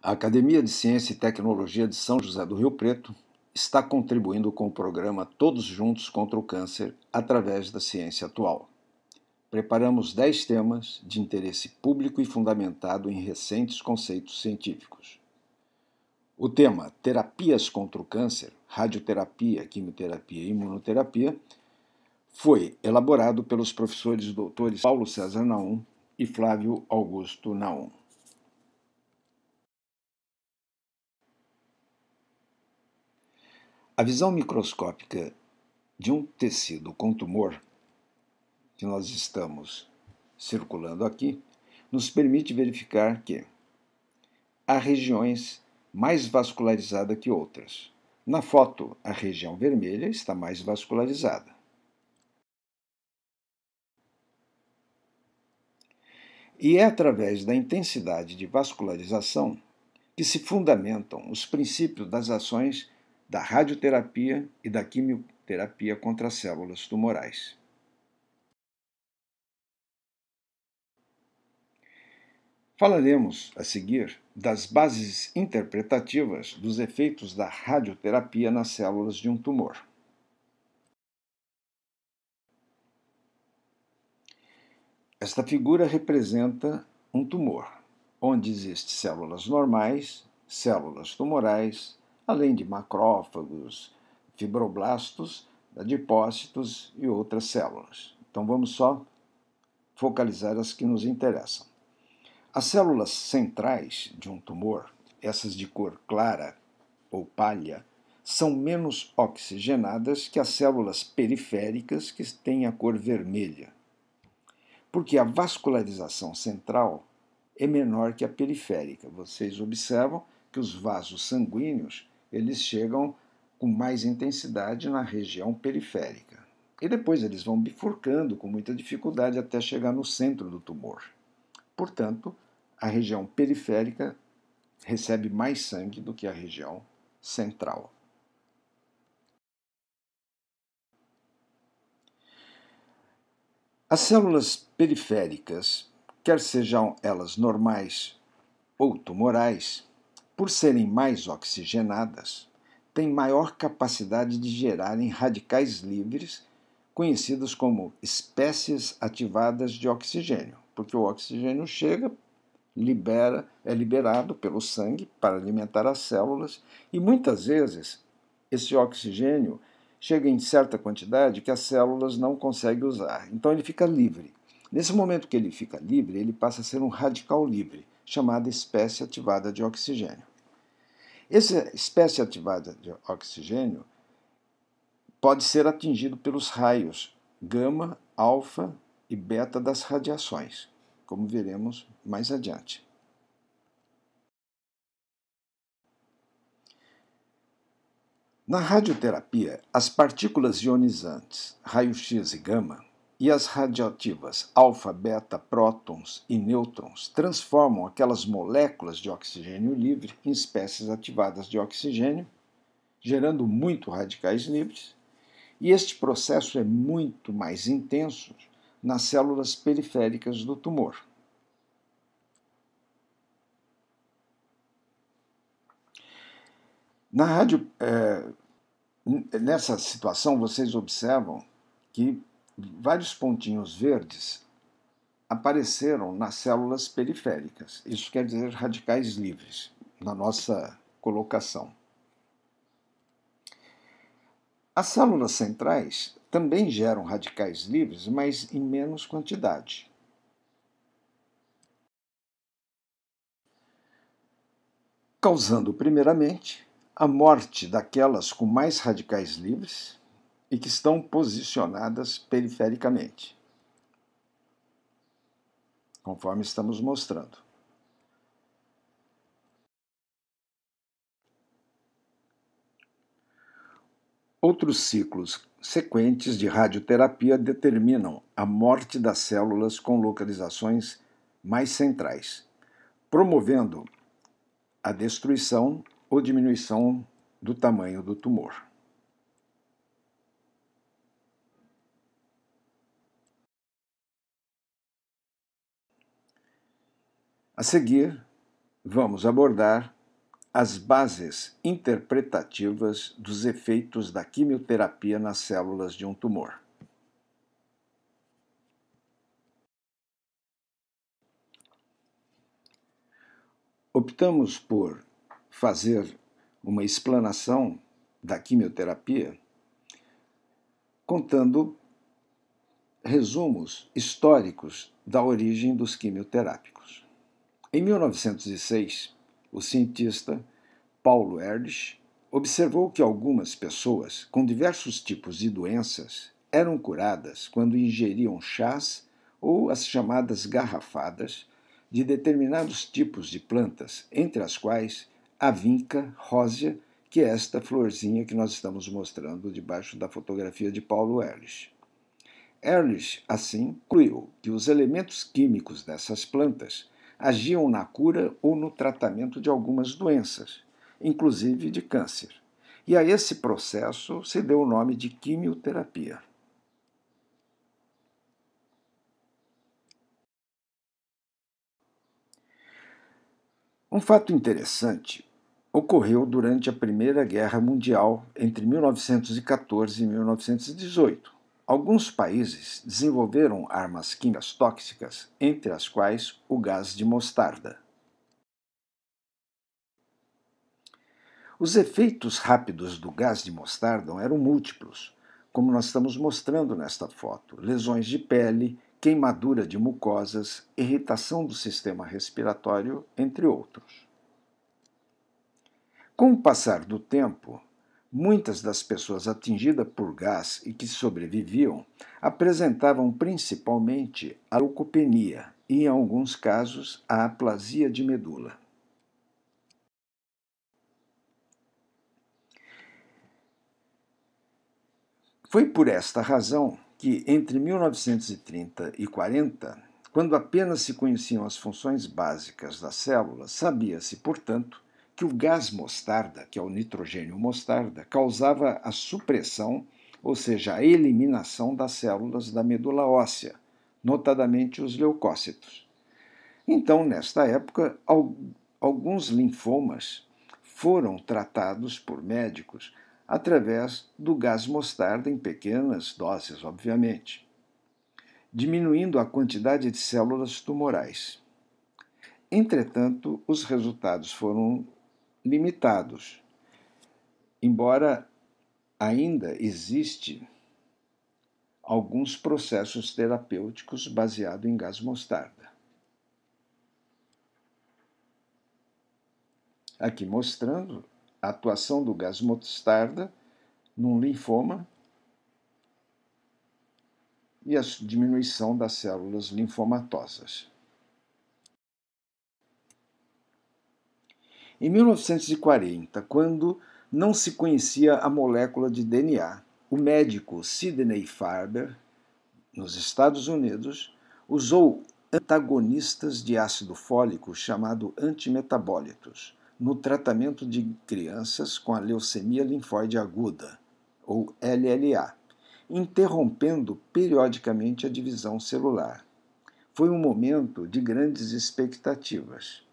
A Academia de Ciência e Tecnologia de São José do Rio Preto está contribuindo com o programa Todos Juntos contra o Câncer através da ciência atual. Preparamos 10 temas de interesse público e fundamentado em recentes conceitos científicos. O tema Terapias contra o Câncer, Radioterapia, Quimioterapia e Imunoterapia foi elaborado pelos professores doutores Paulo César Naum e Flávio Augusto Naum. A visão microscópica de um tecido com tumor, que nós estamos circulando aqui, nos permite verificar que há regiões mais vascularizadas que outras. Na foto, a região vermelha está mais vascularizada. E é através da intensidade de vascularização que se fundamentam os princípios das ações da radioterapia e da quimioterapia contra células tumorais. Falaremos a seguir das bases interpretativas dos efeitos da radioterapia nas células de um tumor. Esta figura representa um tumor, onde existem células normais, células tumorais, além de macrófagos, fibroblastos, adipócitos e outras células. Então vamos só focalizar as que nos interessam. As células centrais de um tumor, essas de cor clara ou palha, são menos oxigenadas que as células periféricas que têm a cor vermelha, porque a vascularização central é menor que a periférica. Vocês observam que os vasos sanguíneos eles chegam com mais intensidade na região periférica. E depois eles vão bifurcando com muita dificuldade até chegar no centro do tumor. Portanto, a região periférica recebe mais sangue do que a região central. As células periféricas, quer sejam elas normais ou tumorais, por serem mais oxigenadas, têm maior capacidade de gerarem radicais livres, conhecidos como espécies ativadas de oxigênio, porque o oxigênio chega, libera, é liberado pelo sangue para alimentar as células e muitas vezes esse oxigênio chega em certa quantidade que as células não conseguem usar. Então ele fica livre. Nesse momento que ele fica livre, ele passa a ser um radical livre chamada espécie ativada de oxigênio. Essa espécie ativada de oxigênio pode ser atingido pelos raios gama, alfa e beta das radiações, como veremos mais adiante. Na radioterapia, as partículas ionizantes, raio-x e gama, e as radioativas alfa, beta, prótons e nêutrons transformam aquelas moléculas de oxigênio livre em espécies ativadas de oxigênio, gerando muito radicais livres, e este processo é muito mais intenso nas células periféricas do tumor. Na é, nessa situação, vocês observam que vários pontinhos verdes apareceram nas células periféricas. Isso quer dizer radicais livres na nossa colocação. As células centrais também geram radicais livres, mas em menos quantidade. Causando, primeiramente, a morte daquelas com mais radicais livres e que estão posicionadas perifericamente, conforme estamos mostrando. Outros ciclos sequentes de radioterapia determinam a morte das células com localizações mais centrais, promovendo a destruição ou diminuição do tamanho do tumor. A seguir, vamos abordar as bases interpretativas dos efeitos da quimioterapia nas células de um tumor. Optamos por fazer uma explanação da quimioterapia contando resumos históricos da origem dos quimioterápicos. Em 1906, o cientista Paulo Erdős observou que algumas pessoas com diversos tipos de doenças eram curadas quando ingeriam chás ou as chamadas garrafadas de determinados tipos de plantas, entre as quais a vinca rósea, que é esta florzinha que nós estamos mostrando debaixo da fotografia de Paulo Ehrlich. Ehrlich, assim, concluiu que os elementos químicos dessas plantas agiam na cura ou no tratamento de algumas doenças, inclusive de câncer. E a esse processo se deu o nome de quimioterapia. Um fato interessante ocorreu durante a Primeira Guerra Mundial entre 1914 e 1918 Alguns países desenvolveram armas químicas tóxicas, entre as quais o gás de mostarda. Os efeitos rápidos do gás de mostarda eram múltiplos, como nós estamos mostrando nesta foto: lesões de pele, queimadura de mucosas, irritação do sistema respiratório, entre outros. Com o passar do tempo, Muitas das pessoas atingidas por gás e que sobreviviam apresentavam principalmente a leucopenia e, em alguns casos, a aplasia de medula. Foi por esta razão que, entre 1930 e 40, quando apenas se conheciam as funções básicas das células, sabia-se, portanto, que o gás mostarda, que é o nitrogênio mostarda, causava a supressão, ou seja, a eliminação das células da medula óssea, notadamente os leucócitos. Então, nesta época, alguns linfomas foram tratados por médicos através do gás mostarda em pequenas doses, obviamente, diminuindo a quantidade de células tumorais. Entretanto, os resultados foram limitados. Embora ainda existe alguns processos terapêuticos baseados em gás mostarda. Aqui mostrando a atuação do gás mostarda num linfoma e a diminuição das células linfomatosas. Em 1940, quando não se conhecia a molécula de DNA, o médico Sidney Farber, nos Estados Unidos, usou antagonistas de ácido fólico chamado antimetabólitos no tratamento de crianças com a leucemia linfóide aguda, ou LLA, interrompendo periodicamente a divisão celular. Foi um momento de grandes expectativas.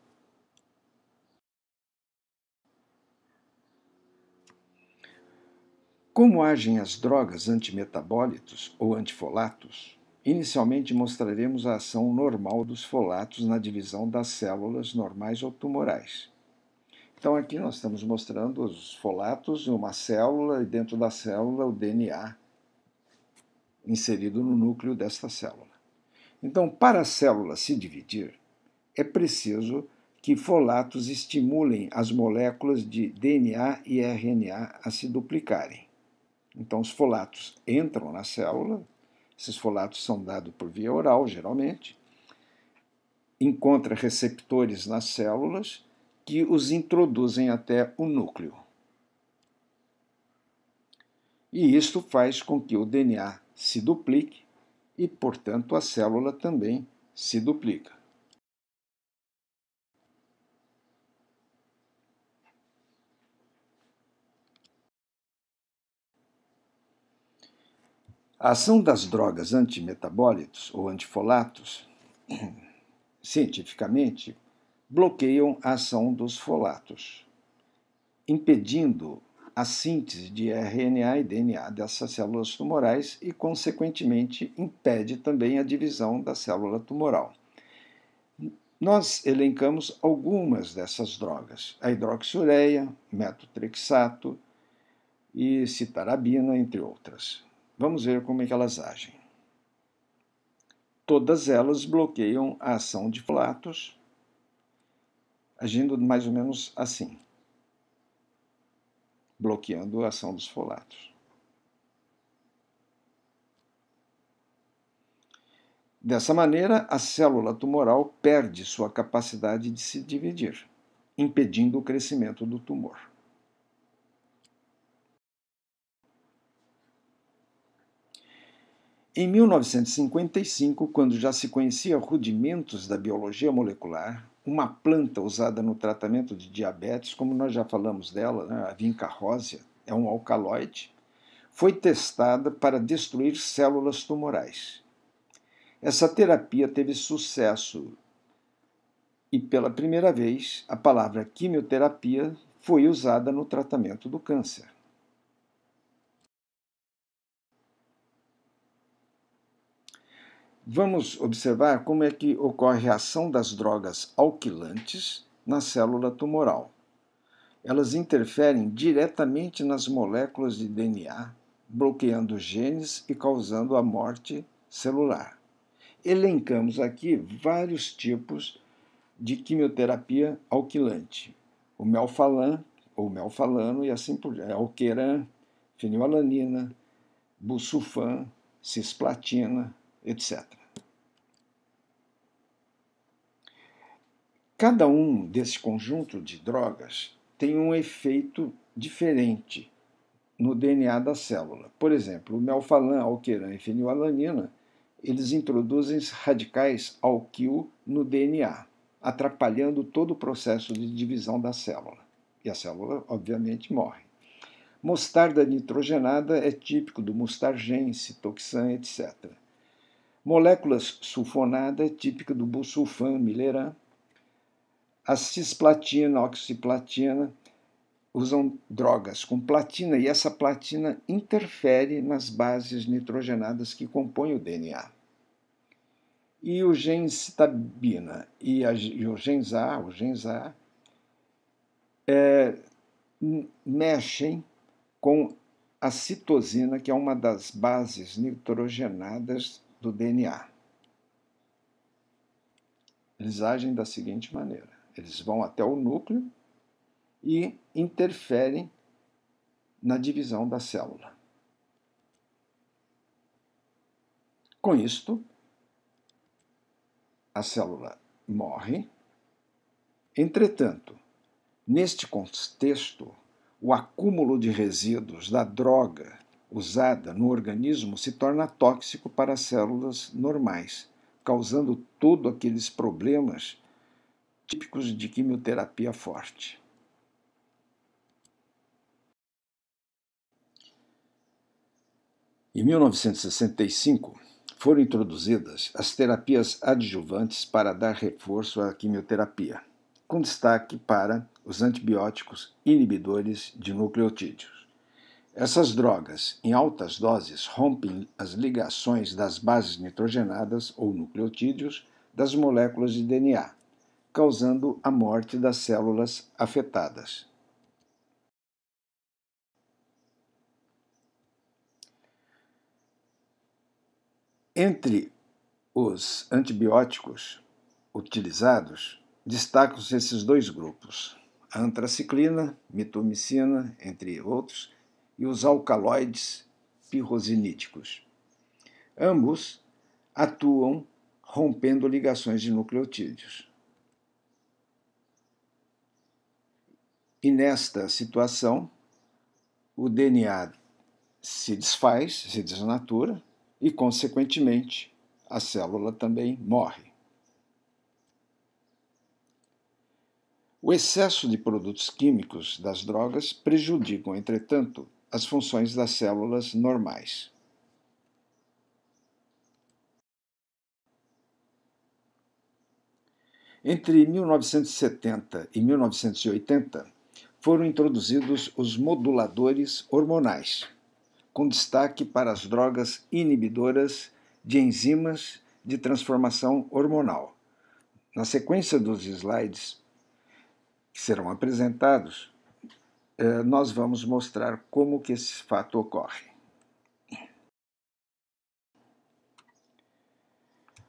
Como agem as drogas antimetabólitos ou antifolatos? Inicialmente mostraremos a ação normal dos folatos na divisão das células normais ou tumorais. Então aqui nós estamos mostrando os folatos em uma célula e dentro da célula o DNA inserido no núcleo desta célula. Então, para a célula se dividir, é preciso que folatos estimulem as moléculas de DNA e RNA a se duplicarem. Então, os folatos entram na célula, esses folatos são dados por via oral, geralmente, encontra receptores nas células que os introduzem até o núcleo. E isto faz com que o DNA se duplique e, portanto, a célula também se duplica. A ação das drogas antimetabólitos ou antifolatos, cientificamente, bloqueiam a ação dos folatos, impedindo a síntese de RNA e DNA dessas células tumorais e, consequentemente, impede também a divisão da célula tumoral. Nós elencamos algumas dessas drogas: a hidroxiureia, metotrexato e citarabina, entre outras. Vamos ver como é que elas agem. Todas elas bloqueiam a ação de folatos, agindo mais ou menos assim, bloqueando a ação dos folatos. Dessa maneira, a célula tumoral perde sua capacidade de se dividir, impedindo o crescimento do tumor. Em 1955, quando já se conhecia rudimentos da biologia molecular, uma planta usada no tratamento de diabetes, como nós já falamos dela, né, a vinca rósea, é um alcaloide, foi testada para destruir células tumorais. Essa terapia teve sucesso e, pela primeira vez, a palavra quimioterapia foi usada no tratamento do câncer. Vamos observar como é que ocorre a ação das drogas alquilantes na célula tumoral. Elas interferem diretamente nas moléculas de DNA, bloqueando genes e causando a morte celular. Elencamos aqui vários tipos de quimioterapia alquilante: o melfalan, ou melfalano e assim por diante, é alqueran, fenilalanina, busulfan, cisplatina, etc. Cada um desse conjunto de drogas tem um efeito diferente no DNA da célula. Por exemplo, o melfalan, alqueran e fenilalanina, eles introduzem radicais alquil no DNA, atrapalhando todo o processo de divisão da célula. E a célula, obviamente, morre. Mostarda nitrogenada é típico do mustargense, toxan, etc moléculas sulfonada, é típica do busulfan milleran, a cisplatina, a oxiplatina, usam drogas com platina e essa platina interfere nas bases nitrogenadas que compõem o DNA. E o gencitabina e, a, e o genza, o genza é, mexem com a citosina, que é uma das bases nitrogenadas do DNA. Eles agem da seguinte maneira: eles vão até o núcleo e interferem na divisão da célula. Com isto, a célula morre. Entretanto, neste contexto, o acúmulo de resíduos da droga usada no organismo se torna tóxico para as células normais, causando todos aqueles problemas típicos de quimioterapia forte. Em 1965, foram introduzidas as terapias adjuvantes para dar reforço à quimioterapia, com destaque para os antibióticos inibidores de nucleotídeos. Essas drogas, em altas doses, rompem as ligações das bases nitrogenadas ou nucleotídeos das moléculas de DNA, causando a morte das células afetadas. Entre os antibióticos utilizados, destacam-se esses dois grupos: a antraciclina, mitomicina, entre outros, e os alcaloides pirrosiníticos. Ambos atuam rompendo ligações de nucleotídeos. E nesta situação, o DNA se desfaz, se desnatura e, consequentemente, a célula também morre. O excesso de produtos químicos das drogas prejudicam, entretanto, as funções das células normais. Entre 1970 e 1980, foram introduzidos os moduladores hormonais, com destaque para as drogas inibidoras de enzimas de transformação hormonal. Na sequência dos slides que serão apresentados, eh, nós vamos mostrar como que esse fato ocorre.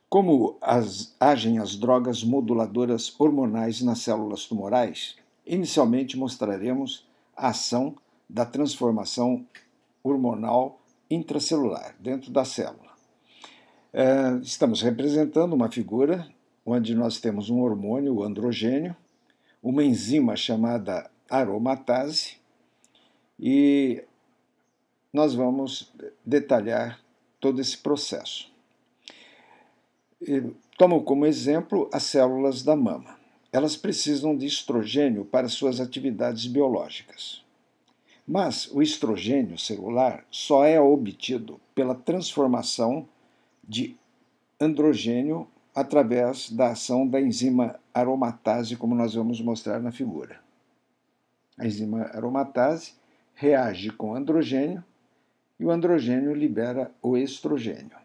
Como as, agem as drogas moduladoras hormonais nas células tumorais, inicialmente mostraremos a ação da transformação hormonal intracelular dentro da célula. Eh, estamos representando uma figura onde nós temos um hormônio, o androgênio, uma enzima chamada aromatase e nós vamos detalhar todo esse processo. Tomo como exemplo as células da mama. Elas precisam de estrogênio para suas atividades biológicas. Mas o estrogênio celular só é obtido pela transformação de androgênio através da ação da enzima aromatase, como nós vamos mostrar na figura. A enzima aromatase reage com androgênio e o androgênio libera o estrogênio.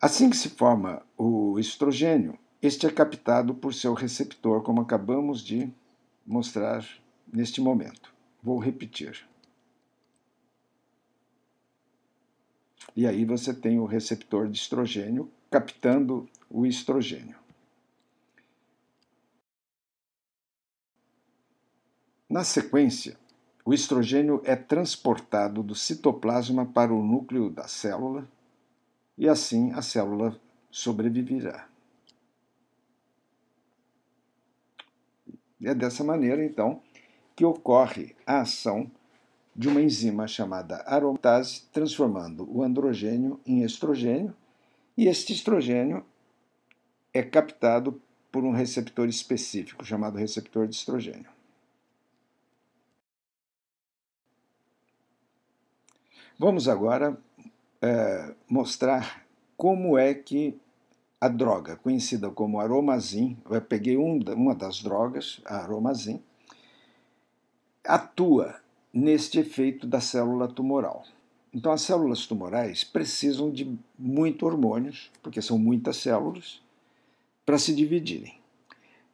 Assim que se forma o estrogênio, este é captado por seu receptor, como acabamos de mostrar neste momento. Vou repetir. E aí você tem o receptor de estrogênio captando o estrogênio. Na sequência, o estrogênio é transportado do citoplasma para o núcleo da célula e assim a célula sobreviverá. é dessa maneira, então, que ocorre a ação de uma enzima chamada aromatase, transformando o androgênio em estrogênio, e este estrogênio é captado por um receptor específico chamado receptor de estrogênio. Vamos agora é, mostrar como é que a droga, conhecida como aromazin, eu peguei um, uma das drogas, a aromazin, atua neste efeito da célula tumoral. Então, as células tumorais precisam de muito hormônios, porque são muitas células, para se dividirem.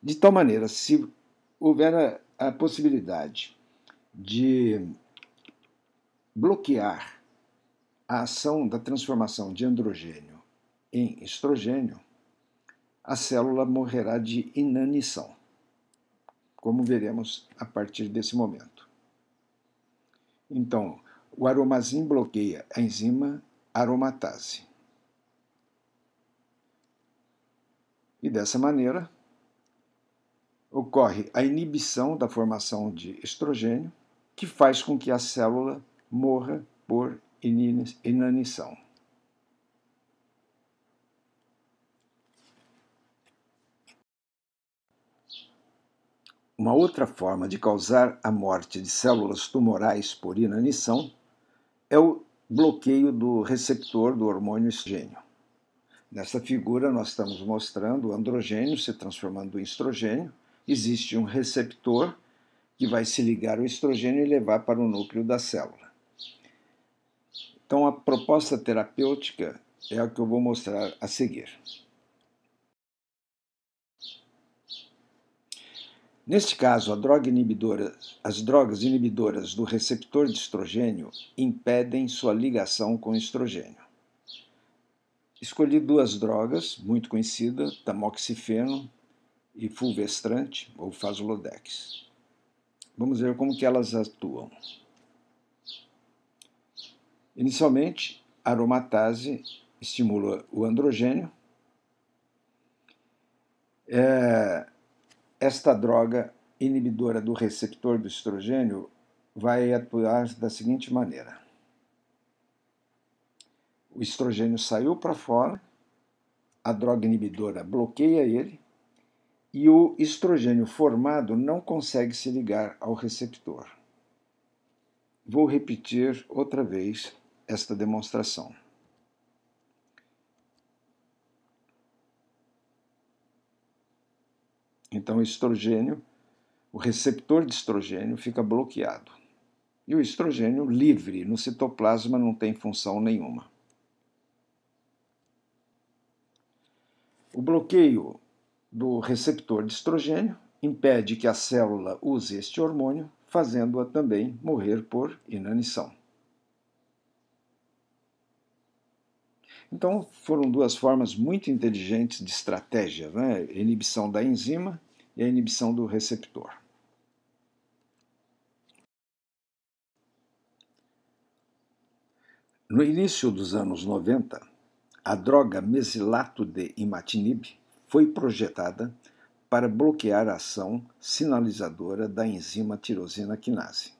De tal maneira, se houver a, a possibilidade de bloquear a ação da transformação de androgênio em estrogênio, a célula morrerá de inanição, como veremos a partir desse momento. Então, o aromazin bloqueia a enzima aromatase. E dessa maneira, ocorre a inibição da formação de estrogênio, que faz com que a célula morra por inanição. Uma outra forma de causar a morte de células tumorais por inanição é o bloqueio do receptor do hormônio estrogênio. Nessa figura, nós estamos mostrando o androgênio se transformando em estrogênio. Existe um receptor que vai se ligar ao estrogênio e levar para o núcleo da célula. Então, a proposta terapêutica é a que eu vou mostrar a seguir. Neste caso, droga as drogas inibidoras do receptor de estrogênio impedem sua ligação com o estrogênio. Escolhi duas drogas muito conhecidas, tamoxifeno e fulvestrante, ou fazolodex. Vamos ver como que elas atuam. Inicialmente, a aromatase estimula o androgênio. É, esta droga inibidora do receptor do estrogênio vai atuar da seguinte maneira: o estrogênio saiu para fora, a droga inibidora bloqueia ele e o estrogênio formado não consegue se ligar ao receptor. Vou repetir outra vez esta demonstração. Então, o estrogênio, o receptor de estrogênio fica bloqueado. E o estrogênio livre no citoplasma não tem função nenhuma. O bloqueio do receptor de estrogênio impede que a célula use este hormônio, fazendo-a também morrer por inanição. Então, foram duas formas muito inteligentes de estratégia: né? a inibição da enzima e a inibição do receptor. No início dos anos 90, a droga mesilato de imatinib foi projetada para bloquear a ação sinalizadora da enzima tirosina quinase.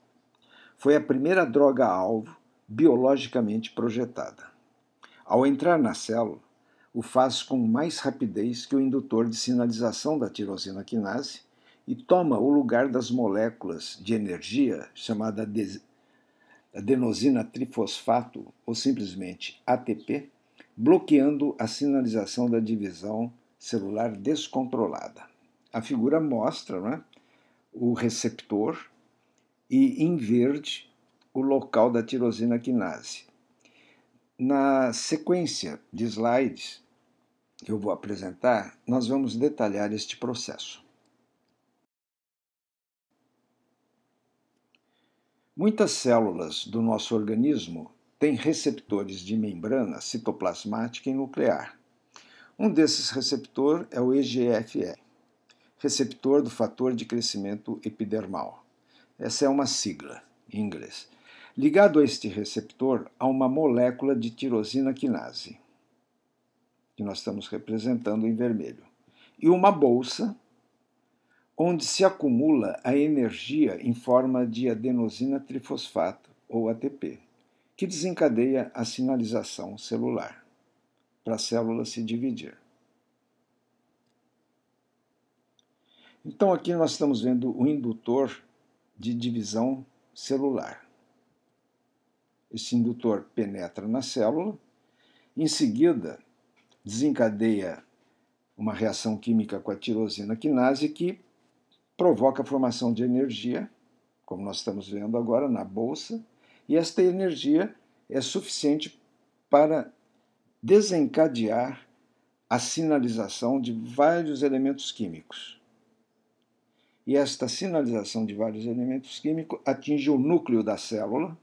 Foi a primeira droga-alvo biologicamente projetada. Ao entrar na célula, o faz com mais rapidez que o indutor de sinalização da tirosina quinase e toma o lugar das moléculas de energia chamada adenosina trifosfato ou simplesmente ATP, bloqueando a sinalização da divisão celular descontrolada. A figura mostra né, o receptor e, em verde, o local da tirosina quinase. Na sequência de slides que eu vou apresentar, nós vamos detalhar este processo. Muitas células do nosso organismo têm receptores de membrana citoplasmática e nuclear. Um desses receptores é o EGFR, receptor do fator de crescimento epidermal. Essa é uma sigla em inglês Ligado a este receptor há uma molécula de tirosina quinase, que nós estamos representando em vermelho, e uma bolsa onde se acumula a energia em forma de adenosina trifosfato, ou ATP, que desencadeia a sinalização celular para a célula se dividir. Então, aqui nós estamos vendo o indutor de divisão celular. Esse indutor penetra na célula, em seguida desencadeia uma reação química com a tirosina quinase que provoca a formação de energia, como nós estamos vendo agora na bolsa, e esta energia é suficiente para desencadear a sinalização de vários elementos químicos. E esta sinalização de vários elementos químicos atinge o núcleo da célula,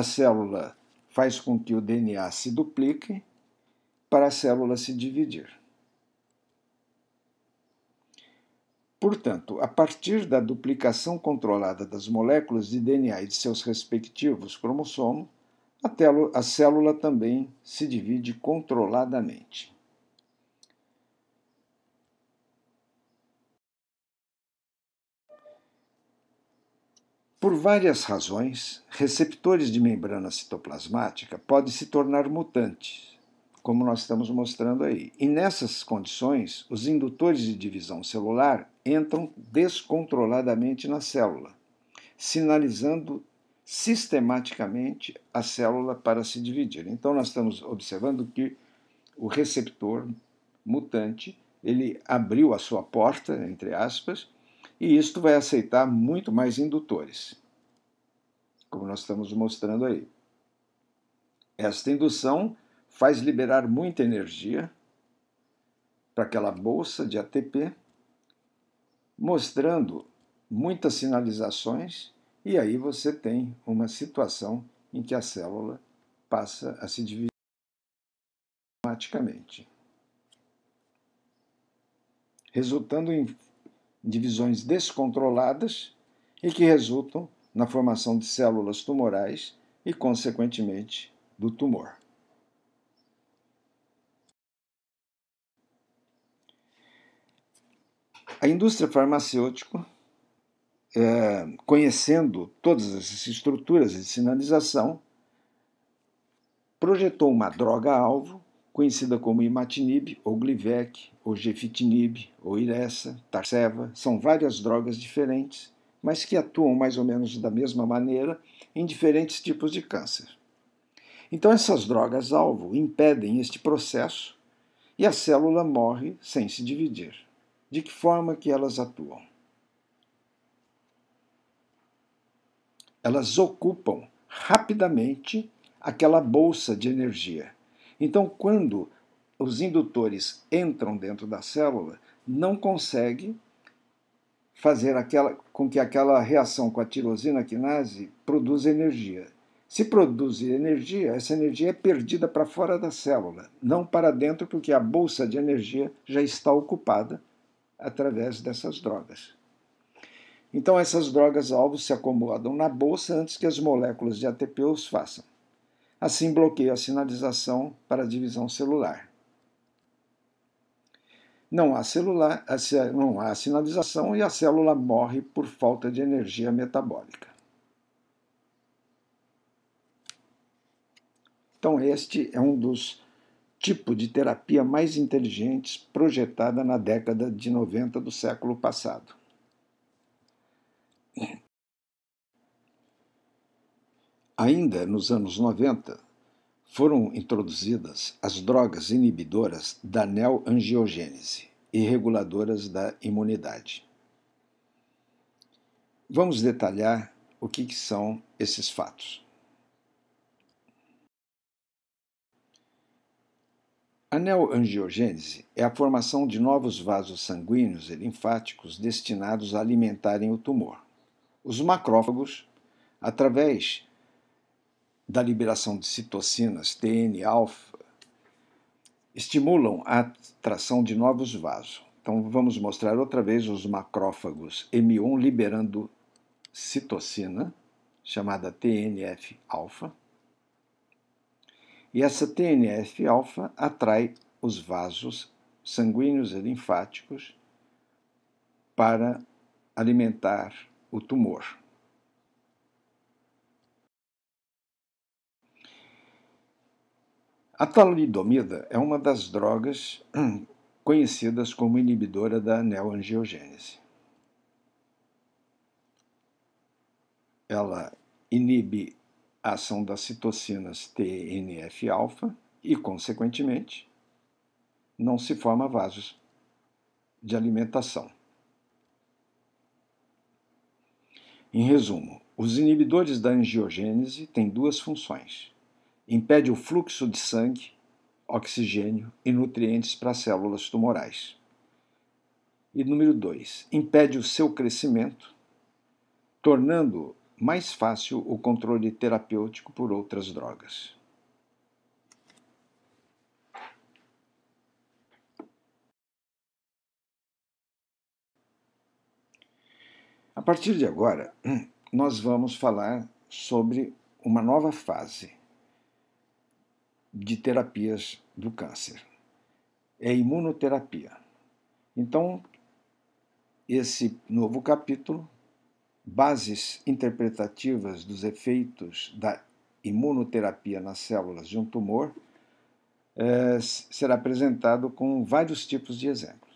a célula faz com que o DNA se duplique para a célula se dividir. Portanto, a partir da duplicação controlada das moléculas de DNA e de seus respectivos cromossomos, a, a célula também se divide controladamente. Por várias razões, receptores de membrana citoplasmática podem se tornar mutantes, como nós estamos mostrando aí. E nessas condições, os indutores de divisão celular entram descontroladamente na célula, sinalizando sistematicamente a célula para se dividir. Então nós estamos observando que o receptor mutante, ele abriu a sua porta, entre aspas, e isto vai aceitar muito mais indutores, como nós estamos mostrando aí. Esta indução faz liberar muita energia para aquela bolsa de ATP, mostrando muitas sinalizações, e aí você tem uma situação em que a célula passa a se dividir automaticamente, resultando em divisões descontroladas e que resultam na formação de células tumorais e, consequentemente, do tumor. A indústria farmacêutica, é, conhecendo todas essas estruturas de sinalização, projetou uma droga-alvo conhecida como imatinib ou Glivec, ou gefitinib ou Iressa, Tarceva, são várias drogas diferentes, mas que atuam mais ou menos da mesma maneira em diferentes tipos de câncer. Então essas drogas alvo impedem este processo e a célula morre sem se dividir. De que forma que elas atuam? Elas ocupam rapidamente aquela bolsa de energia então, quando os indutores entram dentro da célula, não consegue fazer aquela, com que aquela reação com a tirosina quinase produza energia. Se produz energia, essa energia é perdida para fora da célula, não para dentro, porque a bolsa de energia já está ocupada através dessas drogas. Então, essas drogas alvo se acomodam na bolsa antes que as moléculas de ATP os façam. Assim bloqueio a sinalização para a divisão celular. Não há, celular, não há sinalização e a célula morre por falta de energia metabólica. Então, este é um dos tipos de terapia mais inteligentes projetada na década de 90 do século passado. Ainda nos anos 90, foram introduzidas as drogas inibidoras da neoangiogênese e reguladoras da imunidade. Vamos detalhar o que, que são esses fatos. A neoangiogênese é a formação de novos vasos sanguíneos e linfáticos destinados a alimentarem o tumor. Os macrófagos, através da liberação de citocinas TN-alfa estimulam a atração de novos vasos. Então vamos mostrar outra vez os macrófagos M1 liberando citocina, chamada TNF-alfa. E essa TNF-alfa atrai os vasos sanguíneos e linfáticos para alimentar o tumor. A talidomida é uma das drogas hum, conhecidas como inibidora da neoangiogênese. Ela inibe a ação das citocinas TNF-alfa e, consequentemente, não se forma vasos de alimentação. Em resumo, os inibidores da angiogênese têm duas funções impede o fluxo de sangue, oxigênio e nutrientes para células tumorais. E número 2, impede o seu crescimento, tornando mais fácil o controle terapêutico por outras drogas. A partir de agora, nós vamos falar sobre uma nova fase de terapias do câncer. É imunoterapia. Então, esse novo capítulo, Bases Interpretativas dos Efeitos da Imunoterapia nas Células de um Tumor, é, será apresentado com vários tipos de exemplos.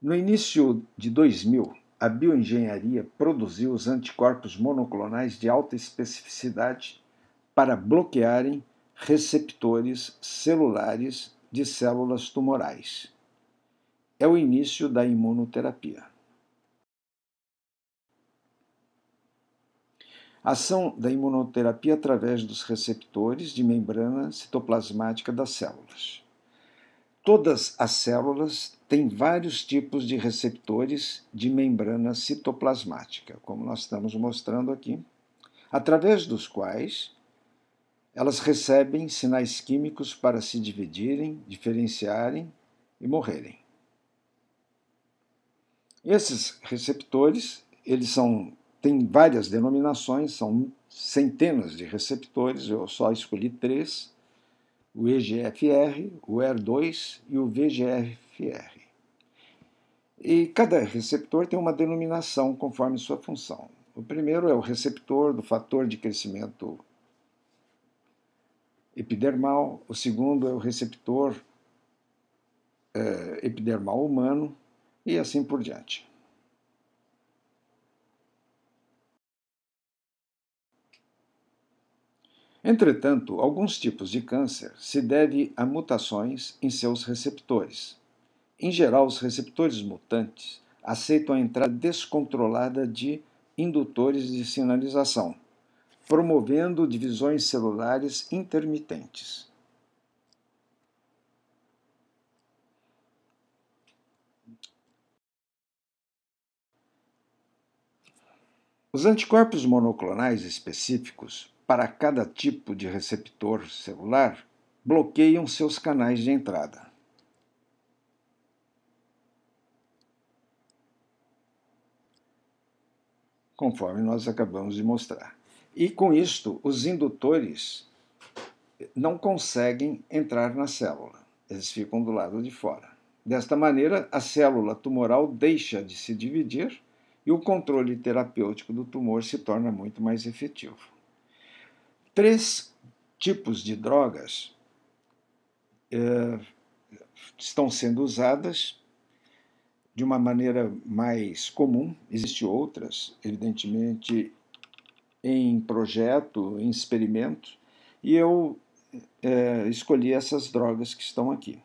No início de 2000, a bioengenharia produziu os anticorpos monoclonais de alta especificidade para bloquearem receptores celulares de células tumorais. É o início da imunoterapia. A ação da imunoterapia através dos receptores de membrana citoplasmática das células. Todas as células têm vários tipos de receptores de membrana citoplasmática, como nós estamos mostrando aqui, através dos quais elas recebem sinais químicos para se dividirem, diferenciarem e morrerem. Esses receptores, eles são têm várias denominações, são centenas de receptores, eu só escolhi três, o EGFR, o ER2 e o VGFR. E cada receptor tem uma denominação conforme sua função. O primeiro é o receptor do fator de crescimento epidermal, o segundo é o receptor eh, epidermal humano e assim por diante. Entretanto, alguns tipos de câncer se devem a mutações em seus receptores. Em geral, os receptores mutantes aceitam a entrada descontrolada de indutores de sinalização, promovendo divisões celulares intermitentes. Os anticorpos monoclonais específicos para cada tipo de receptor celular bloqueiam seus canais de entrada. Conforme nós acabamos de mostrar. E com isto, os indutores não conseguem entrar na célula, eles ficam do lado de fora. Desta maneira, a célula tumoral deixa de se dividir e o controle terapêutico do tumor se torna muito mais efetivo. Três tipos de drogas é, estão sendo usadas de uma maneira mais comum. Existem outras, evidentemente, em projeto, em experimento, e eu é, escolhi essas drogas que estão aqui.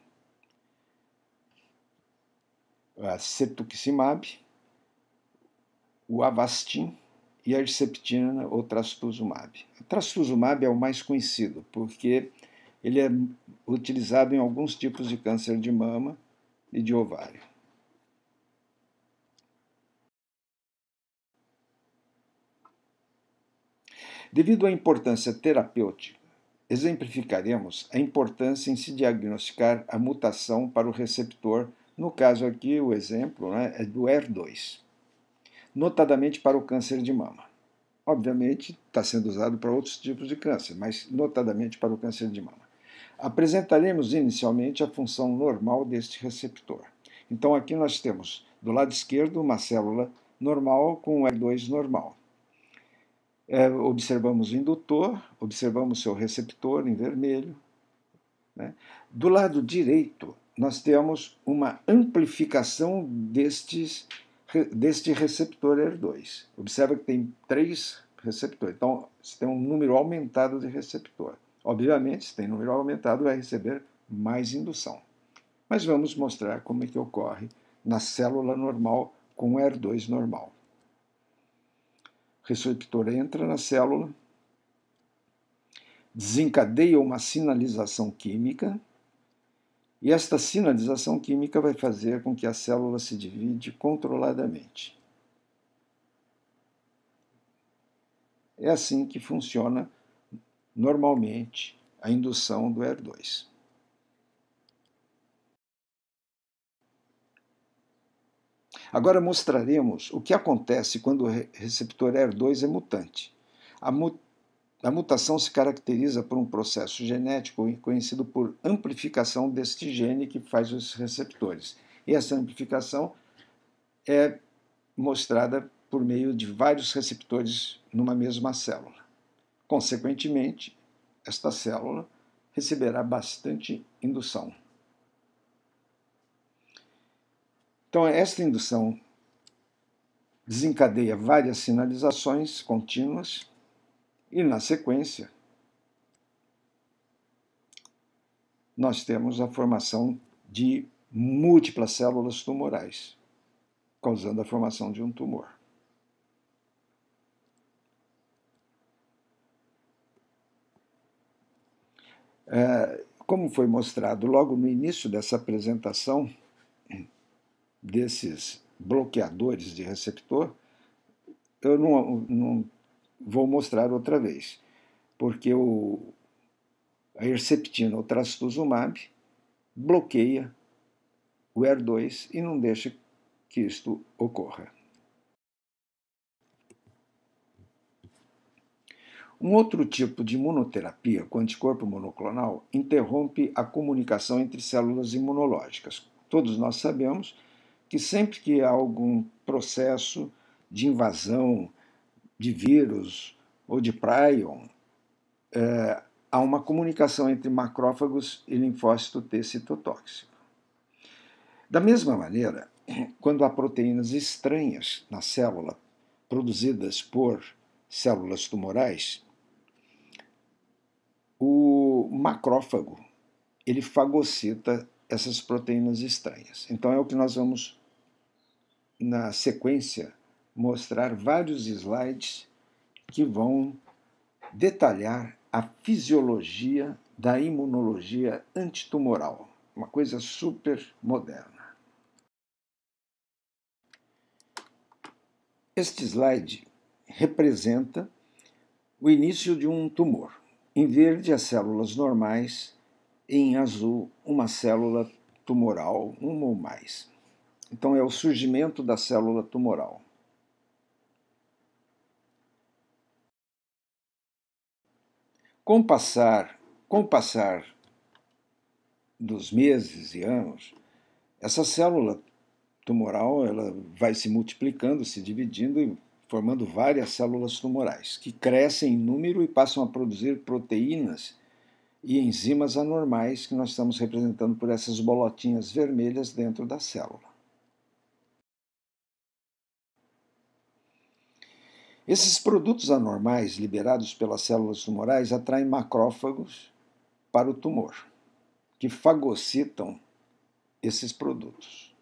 A cetuximab, o avastin, e a erceptina ou Trastuzumab. Trastuzumab é o mais conhecido, porque ele é utilizado em alguns tipos de câncer de mama e de ovário. Devido à importância terapêutica, exemplificaremos a importância em se diagnosticar a mutação para o receptor, no caso aqui o exemplo né, é do R2 notadamente para o câncer de mama. Obviamente, está sendo usado para outros tipos de câncer, mas notadamente para o câncer de mama. Apresentaremos inicialmente a função normal deste receptor. Então, aqui nós temos do lado esquerdo uma célula normal com R2 normal. É, observamos o indutor, observamos seu receptor em vermelho. Né? Do lado direito, nós temos uma amplificação destes deste receptor r 2 Observa que tem três receptores, então se tem um número aumentado de receptor. Obviamente, se tem número aumentado, vai receber mais indução. Mas vamos mostrar como é que ocorre na célula normal com r 2 normal. receptor entra na célula, desencadeia uma sinalização química, e esta sinalização química vai fazer com que a célula se divide controladamente. É assim que funciona normalmente a indução do r 2 Agora mostraremos o que acontece quando o receptor r 2 é mutante. A, mut a mutação se caracteriza por um processo genético conhecido por amplificação deste gene que faz os receptores. E essa amplificação é mostrada por meio de vários receptores numa mesma célula. Consequentemente, esta célula receberá bastante indução. Então, esta indução desencadeia várias sinalizações contínuas e na sequência, nós temos a formação de múltiplas células tumorais, causando a formação de um tumor. É, como foi mostrado logo no início dessa apresentação desses bloqueadores de receptor, eu não, não vou mostrar outra vez, porque o, a herceptina, o trastuzumab, bloqueia o R 2 e não deixa que isto ocorra. Um outro tipo de imunoterapia com anticorpo monoclonal interrompe a comunicação entre células imunológicas. Todos nós sabemos que sempre que há algum processo de invasão de vírus ou de prion, é, há uma comunicação entre macrófagos e linfócito T citotóxico. Da mesma maneira, quando há proteínas estranhas na célula, produzidas por células tumorais, o macrófago ele fagocita essas proteínas estranhas. Então é o que nós vamos na sequência mostrar vários slides que vão detalhar a fisiologia da imunologia antitumoral, uma coisa super moderna. Este slide representa o início de um tumor. Em verde, as células normais, em azul, uma célula tumoral, uma ou mais. Então, é o surgimento da célula tumoral. Com o passar, com passar dos meses e anos, essa célula tumoral ela vai se multiplicando, se dividindo e formando várias células tumorais, que crescem em número e passam a produzir proteínas e enzimas anormais que nós estamos representando por essas bolotinhas vermelhas dentro da célula. Esses produtos anormais liberados pelas células tumorais atraem macrófagos para o tumor, que fagocitam esses produtos.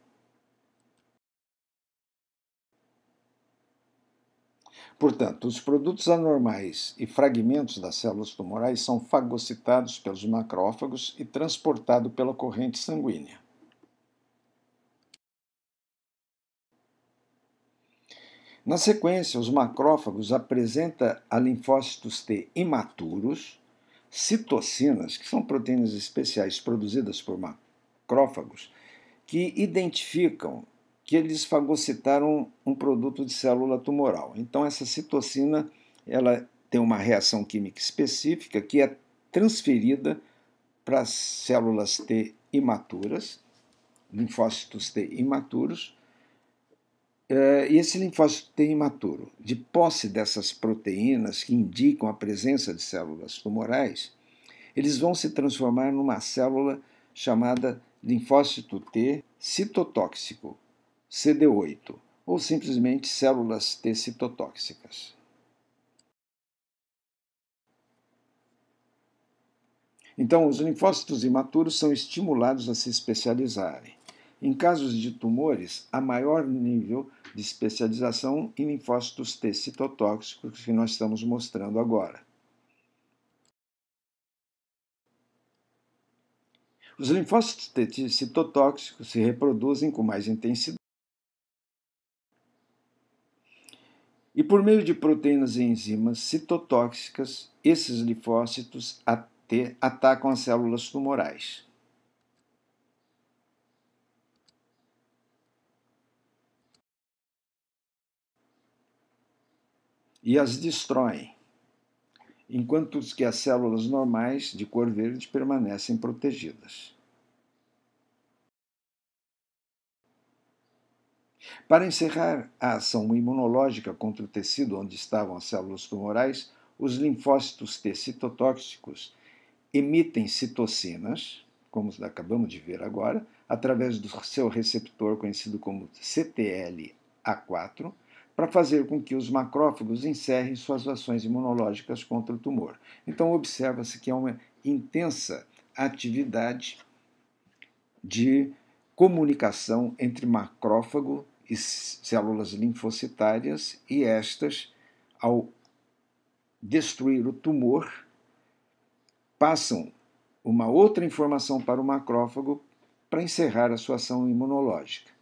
Portanto, os produtos anormais e fragmentos das células tumorais são fagocitados pelos macrófagos e transportados pela corrente sanguínea. Na sequência, os macrófagos apresentam a linfócitos T imaturos, citocinas, que são proteínas especiais produzidas por macrófagos, que identificam que eles fagocitaram um produto de célula tumoral. Então essa citocina, ela tem uma reação química específica que é transferida para as células T imaturas, linfócitos T imaturos, eh, esse linfócito T imaturo, de posse dessas proteínas que indicam a presença de células tumorais, eles vão se transformar numa célula chamada linfócito T citotóxico, CD8, ou simplesmente células T citotóxicas. Então, os linfócitos imaturos são estimulados a se especializarem. Em casos de tumores, há maior nível de especialização em linfócitos T citotóxicos que nós estamos mostrando agora. Os linfócitos T citotóxicos se reproduzem com mais intensidade. E por meio de proteínas e enzimas citotóxicas, esses linfócitos atacam as células tumorais. e as destroem, enquanto que as células normais de cor verde permanecem protegidas. Para encerrar a ação imunológica contra o tecido onde estavam as células tumorais, os linfócitos T citotóxicos emitem citocinas, como acabamos de ver agora, através do seu receptor conhecido como CTLA4, para fazer com que os macrófagos encerrem suas ações imunológicas contra o tumor. Então, observa-se que há é uma intensa atividade de comunicação entre macrófago e células linfocitárias, e estas, ao destruir o tumor, passam uma outra informação para o macrófago para encerrar a sua ação imunológica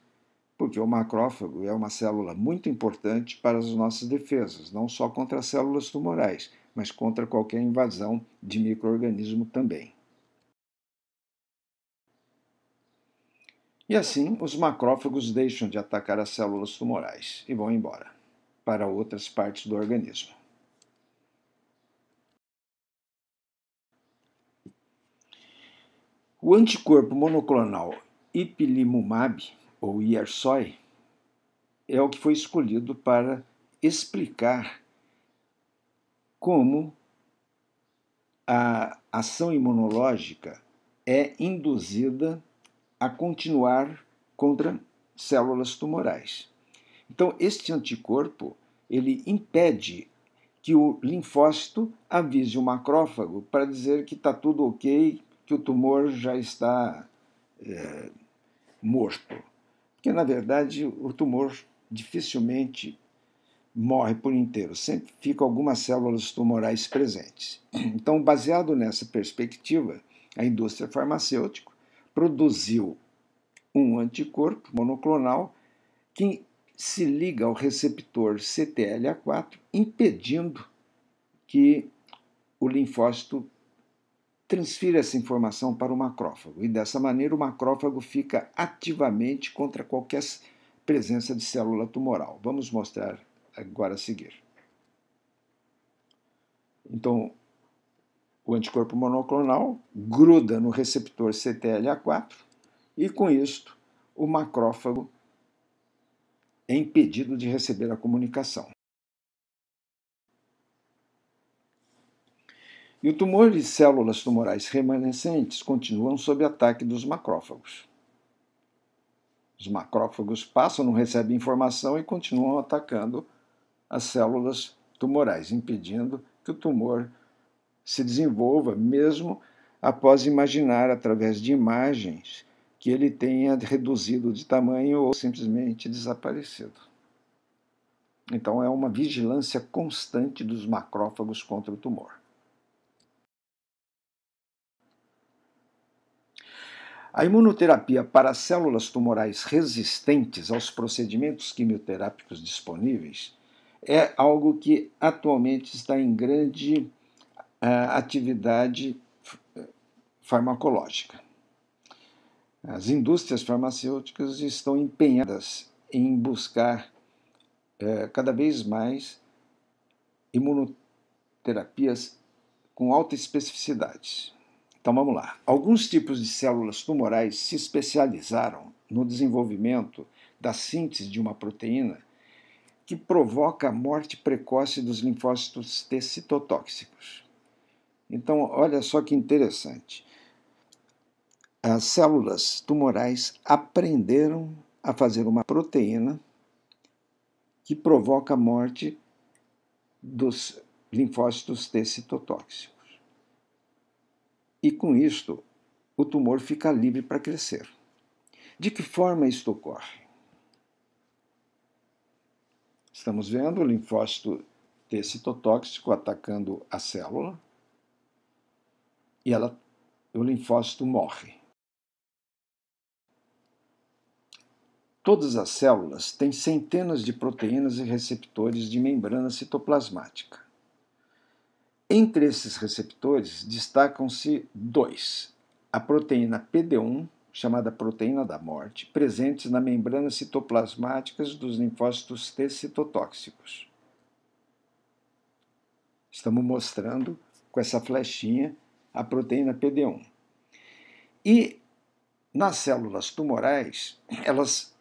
porque o macrófago é uma célula muito importante para as nossas defesas, não só contra as células tumorais, mas contra qualquer invasão de microorganismo também. E assim, os macrófagos deixam de atacar as células tumorais e vão embora para outras partes do organismo. O anticorpo monoclonal ipilimumab ou Yersoi, é o que foi escolhido para explicar como a ação imunológica é induzida a continuar contra células tumorais. Então, este anticorpo ele impede que o linfócito avise o macrófago para dizer que está tudo ok, que o tumor já está é, morto. Porque, na verdade, o tumor dificilmente morre por inteiro, sempre ficam algumas células tumorais presentes. Então, baseado nessa perspectiva, a indústria farmacêutica produziu um anticorpo monoclonal que se liga ao receptor CTLA4, impedindo que o linfócito transfira essa informação para o macrófago e dessa maneira o macrófago fica ativamente contra qualquer presença de célula tumoral. Vamos mostrar agora a seguir. Então, o anticorpo monoclonal gruda no receptor CTLA4 e com isto o macrófago é impedido de receber a comunicação. E o tumor de células tumorais remanescentes continuam sob ataque dos macrófagos. Os macrófagos passam, não recebem informação e continuam atacando as células tumorais, impedindo que o tumor se desenvolva, mesmo após imaginar através de imagens que ele tenha reduzido de tamanho ou simplesmente desaparecido. Então, é uma vigilância constante dos macrófagos contra o tumor. A imunoterapia para células tumorais resistentes aos procedimentos quimioterápicos disponíveis é algo que atualmente está em grande uh, atividade eh, farmacológica. As indústrias farmacêuticas estão empenhadas em buscar uh, cada vez mais imunoterapias com alta especificidade. Então vamos lá. Alguns tipos de células tumorais se especializaram no desenvolvimento da síntese de uma proteína que provoca a morte precoce dos linfócitos T citotóxicos. Então, olha só que interessante. As células tumorais aprenderam a fazer uma proteína que provoca a morte dos linfócitos T citotóxicos e com isto o tumor fica livre para crescer. De que forma isto ocorre? Estamos vendo o linfócito T citotóxico atacando a célula e ela, o linfócito morre. Todas as células têm centenas de proteínas e receptores de membrana citoplasmática. Entre esses receptores destacam-se dois: a proteína PD1, chamada proteína da morte, presentes na membrana citoplasmática dos linfócitos T citotóxicos. Estamos mostrando com essa flechinha a proteína PD1. E nas células tumorais, elas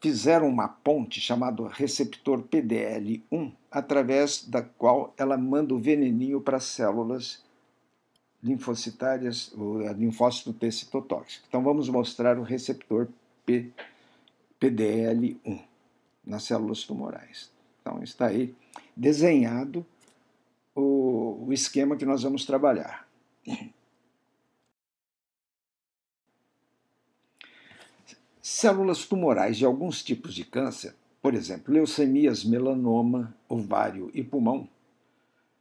fizeram uma ponte chamada receptor PDL1 através da qual ela manda o veneninho para as células linfocitárias, o linfócito T citotóxico. Então vamos mostrar o receptor P, PDL1 nas células tumorais. Então está aí desenhado o, o esquema que nós vamos trabalhar. Células tumorais de alguns tipos de câncer por exemplo, leucemias, melanoma, ovário e pulmão,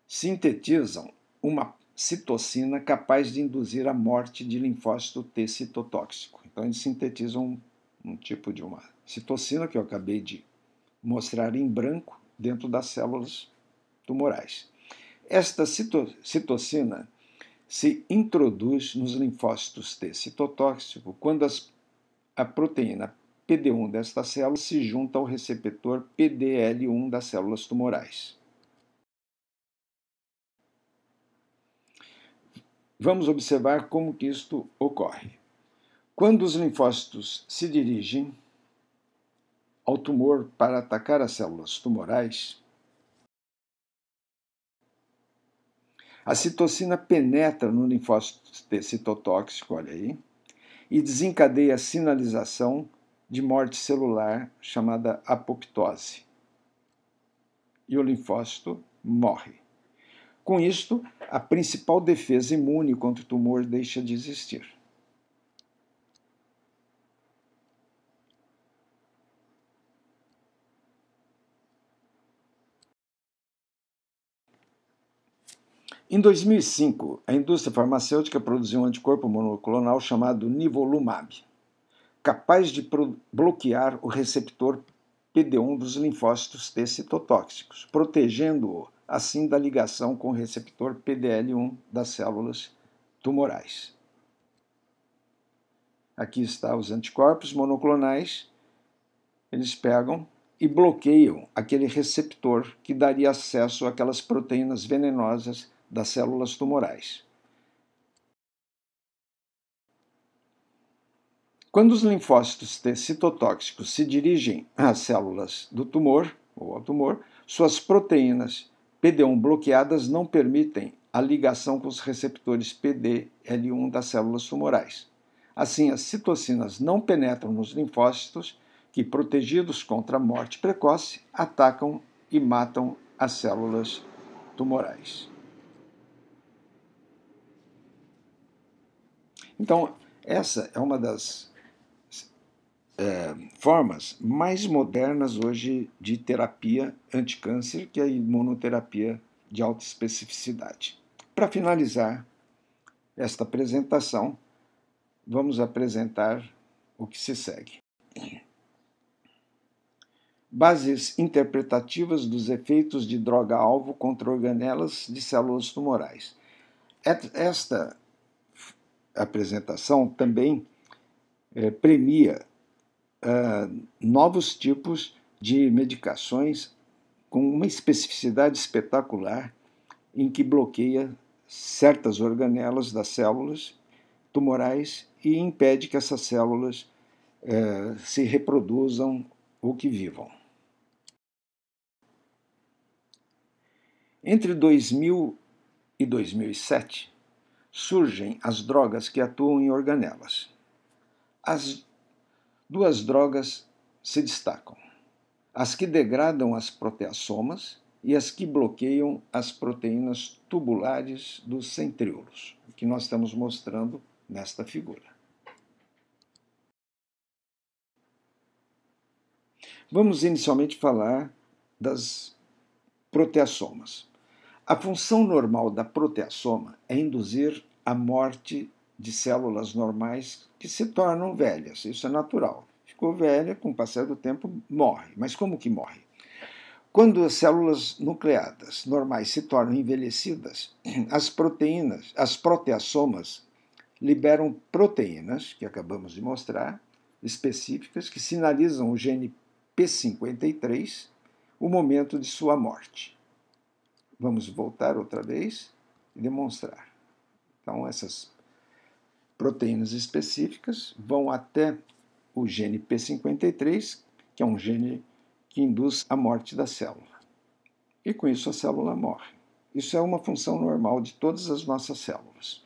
sintetizam uma citocina capaz de induzir a morte de linfócito T citotóxico. Então, eles sintetizam um, um tipo de uma citocina que eu acabei de mostrar em branco dentro das células tumorais. Esta cito citocina se introduz nos linfócitos T citotóxico quando as, a proteína PD1 desta célula se junta ao receptor PDL1 das células tumorais. Vamos observar como que isto ocorre. Quando os linfócitos se dirigem ao tumor para atacar as células tumorais, a citocina penetra no linfócito T citotóxico, olha aí, e desencadeia a sinalização de morte celular chamada apoptose. E o linfócito morre. Com isto, a principal defesa imune contra o tumor deixa de existir. Em 2005, a indústria farmacêutica produziu um anticorpo monoclonal chamado Nivolumab capaz de bloquear o receptor PD1 dos linfócitos T citotóxicos, protegendo-o assim da ligação com o receptor PDL1 das células tumorais. Aqui está os anticorpos monoclonais. Eles pegam e bloqueiam aquele receptor que daria acesso àquelas proteínas venenosas das células tumorais. Quando os linfócitos T citotóxicos se dirigem às células do tumor ou ao tumor, suas proteínas PD1 bloqueadas não permitem a ligação com os receptores PDL1 das células tumorais. Assim, as citocinas não penetram nos linfócitos, que, protegidos contra a morte precoce, atacam e matam as células tumorais. Então, essa é uma das é, formas mais modernas hoje de terapia anticâncer, que é a imunoterapia de alta especificidade. Para finalizar esta apresentação, vamos apresentar o que se segue. Bases interpretativas dos efeitos de droga-alvo contra organelas de células tumorais. Esta apresentação também eh, premia ah, novos tipos de medicações com uma especificidade espetacular em que bloqueia certas organelas das células tumorais e impede que essas células uh, se reproduzam ou que vivam. Entre 2000 e 2007, surgem as drogas que atuam em organelas. As duas drogas se destacam: as que degradam as proteassomas e as que bloqueiam as proteínas tubulares dos centríolos, que nós estamos mostrando nesta figura. Vamos inicialmente falar das proteassomas. A função normal da proteassoma é induzir a morte de células normais que se tornam velhas. Isso é natural. Ficou velha, com o passar do tempo, morre. Mas como que morre? Quando as células nucleadas normais se tornam envelhecidas, as proteínas, as proteassomas, liberam proteínas, que acabamos de mostrar, específicas, que sinalizam o gene P53, o momento de sua morte. Vamos voltar outra vez e demonstrar. Então, essas proteínas específicas vão até o gene P53, que é um gene que induz a morte da célula. E com isso a célula morre. Isso é uma função normal de todas as nossas células.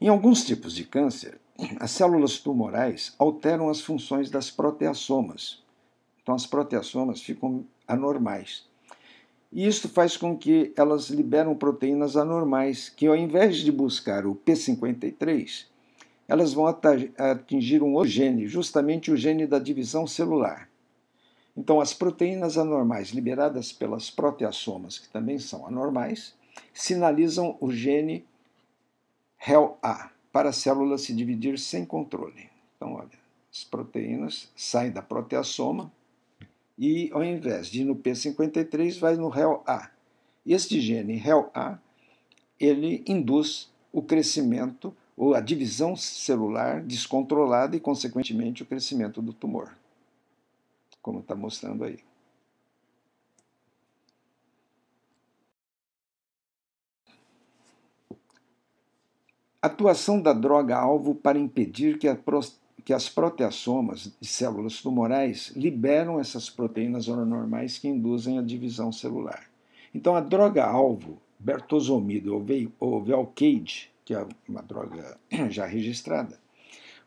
Em alguns tipos de câncer, as células tumorais alteram as funções das proteassomas. Então, as proteassomas ficam anormais. E Isso faz com que elas liberam proteínas anormais, que ao invés de buscar o P53, elas vão atingir um outro gene, justamente o gene da divisão celular. Então, as proteínas anormais liberadas pelas proteassomas, que também são anormais, sinalizam o gene HEL-A para a célula se dividir sem controle. Então, olha, as proteínas saem da proteassoma, e ao invés de ir no P53, vai no réu A. Este gene réu A, ele induz o crescimento ou a divisão celular descontrolada e, consequentemente, o crescimento do tumor, como está mostrando aí. Atuação da droga-alvo para impedir que a que as proteassomas de células tumorais liberam essas proteínas anormais que induzem a divisão celular. Então, a droga-alvo, bertosomido ou Velcade, que é uma droga já registrada,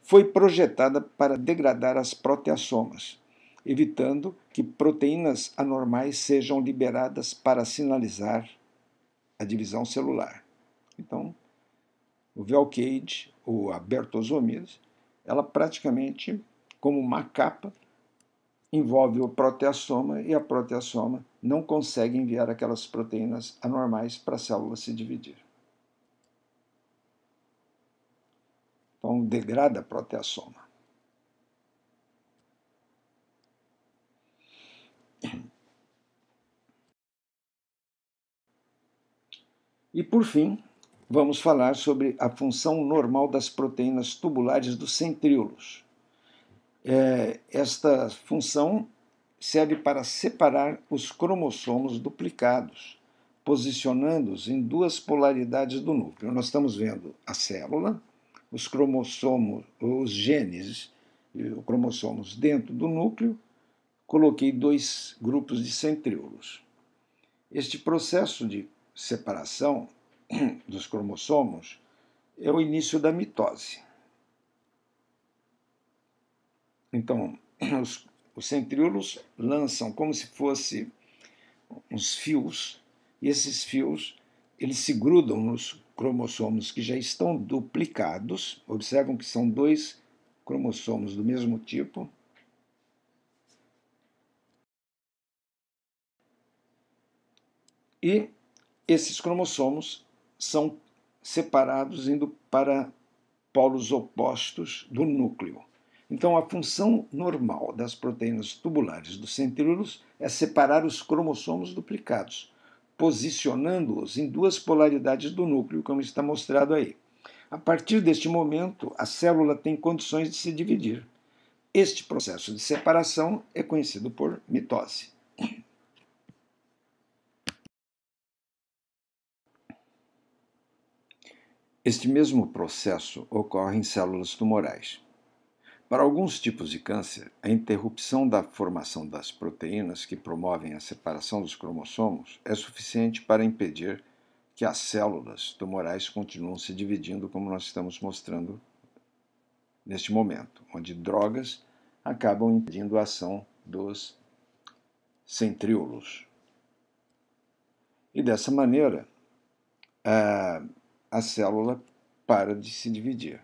foi projetada para degradar as proteassomas, evitando que proteínas anormais sejam liberadas para sinalizar a divisão celular. Então, o Velcade ou a bertosomida ela praticamente, como uma capa, envolve o proteassoma e a proteassoma não consegue enviar aquelas proteínas anormais para a célula se dividir. Então, degrada a proteassoma. E por fim, vamos falar sobre a função normal das proteínas tubulares dos centríolos. É, esta função serve para separar os cromossomos duplicados, posicionando-os em duas polaridades do núcleo. Nós estamos vendo a célula, os cromossomos, os genes, os cromossomos dentro do núcleo, coloquei dois grupos de centríolos. Este processo de separação dos cromossomos é o início da mitose. Então, os, os centríolos lançam como se fosse uns fios, e esses fios eles se grudam nos cromossomos que já estão duplicados. Observam que são dois cromossomos do mesmo tipo. E esses cromossomos são separados indo para polos opostos do núcleo. Então, a função normal das proteínas tubulares dos centríolos é separar os cromossomos duplicados, posicionando-os em duas polaridades do núcleo, como está mostrado aí. A partir deste momento, a célula tem condições de se dividir. Este processo de separação é conhecido por mitose. Este mesmo processo ocorre em células tumorais. Para alguns tipos de câncer, a interrupção da formação das proteínas que promovem a separação dos cromossomos é suficiente para impedir que as células tumorais continuem se dividindo, como nós estamos mostrando neste momento, onde drogas acabam impedindo a ação dos centríolos. E dessa maneira, uh, a célula para de se dividir.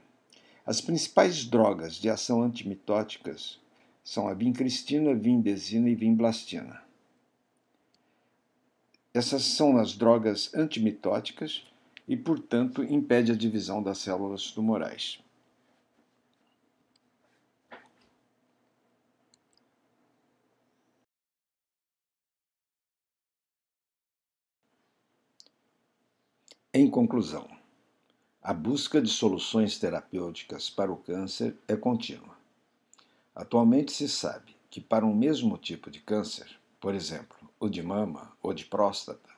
As principais drogas de ação antimitóticas são a vincristina, vindesina e vinblastina. Essas são as drogas antimitóticas e, portanto, impede a divisão das células tumorais. Em conclusão, a busca de soluções terapêuticas para o câncer é contínua. Atualmente se sabe que para um mesmo tipo de câncer, por exemplo, o de mama ou de próstata,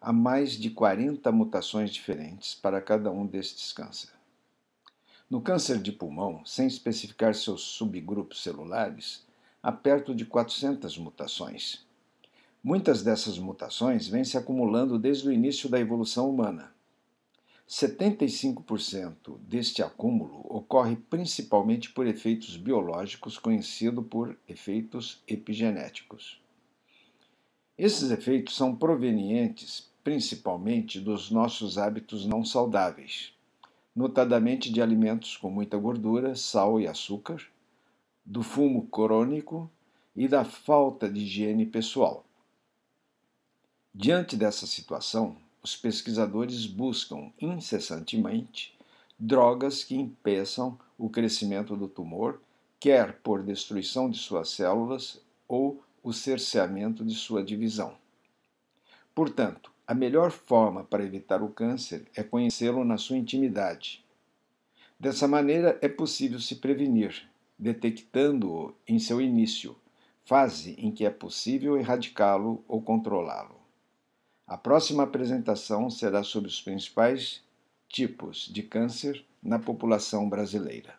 há mais de 40 mutações diferentes para cada um destes cânceres. No câncer de pulmão, sem especificar seus subgrupos celulares, há perto de 400 mutações. Muitas dessas mutações vêm se acumulando desde o início da evolução humana 75% deste acúmulo ocorre principalmente por efeitos biológicos, conhecido por efeitos epigenéticos. Esses efeitos são provenientes principalmente dos nossos hábitos não saudáveis, notadamente de alimentos com muita gordura, sal e açúcar, do fumo crônico e da falta de higiene pessoal. Diante dessa situação, os pesquisadores buscam incessantemente drogas que impeçam o crescimento do tumor, quer por destruição de suas células ou o cerceamento de sua divisão. Portanto, a melhor forma para evitar o câncer é conhecê-lo na sua intimidade. Dessa maneira, é possível se prevenir, detectando-o em seu início, fase em que é possível erradicá-lo ou controlá-lo. A próxima apresentação será sobre os principais tipos de câncer na população brasileira.